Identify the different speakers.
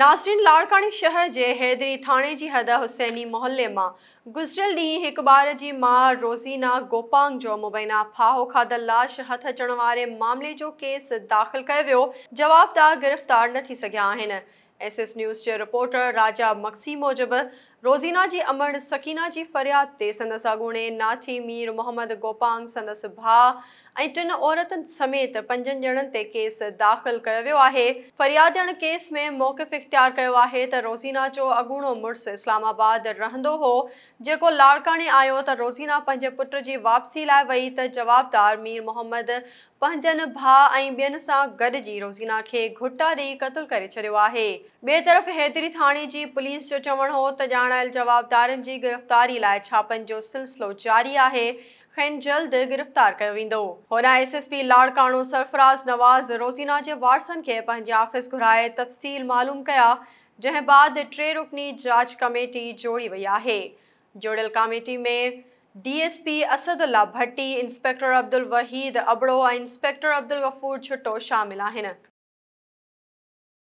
Speaker 1: नासरीन लाड़कानी शहर के हैदरी थाने की हद हुसैनी मोहल्ले में गुज़िरियल ॾींहुं एक बार जी माँ रोज़ीना गोपांग जो मुबैना फाहो खाधल लाश हथ अचण मामले जो केस दाख़िल कयो जवाबदार गिरफ़्तार न थी सघिया एस एस न्यूज़ के रिपोर्टर राजा मक्सी मूजिबि રોઝીનાજી અમર સકીનાજી ફરિયાદ તે संदस अगूणे नाथी मीर मोहम्मद गोपांग संदस भाउ ऐं टिनि समेत पंजन ॼणनि ते केस दाख़िल कयो वियो फरियाद केस में मौकफ़ इख़्तियार है त रोज़ीना जो अॻूणो मुड़स इस्लामाबाद रहंदो हो जेको लाड़काणे आयो त रोज़ीना पंहिंजे पुट की वापसी ला वही त जवाबदार मीर मोहम्मद पंहिंजनि भाउ ऐं ॿियनि सां गॾिजी रोज़ीना खे घुटा ॾेई क़तलु करे छॾियो आहे ॿिए तरफ़ हैदरी थाने की पुलिस जो चवणु हो तो थाणा जवाबदारनि जी गिरफ़्तारी लाइ छापनि जो सिलसिलो जारी आहे खैन जल्द गिरफ़्तार किया S S P Larkana Sarfaraz Nawaz Rozina जे वारसनि खे पंहिंजे ऑफिस घुराए तफ़सील मालूम कया जै बाद टे रुकनी जांच कमेटी जोड़ी वही है जोड़ियल कमेटी में डीएसपी असदुल्ला भट्टी इंस्पेक्टर अब्दुल वहीद अबड़ो ऐं इंस्पेक्टर अब्दुल गफ़ूर छुट्टो शामिल आहिनि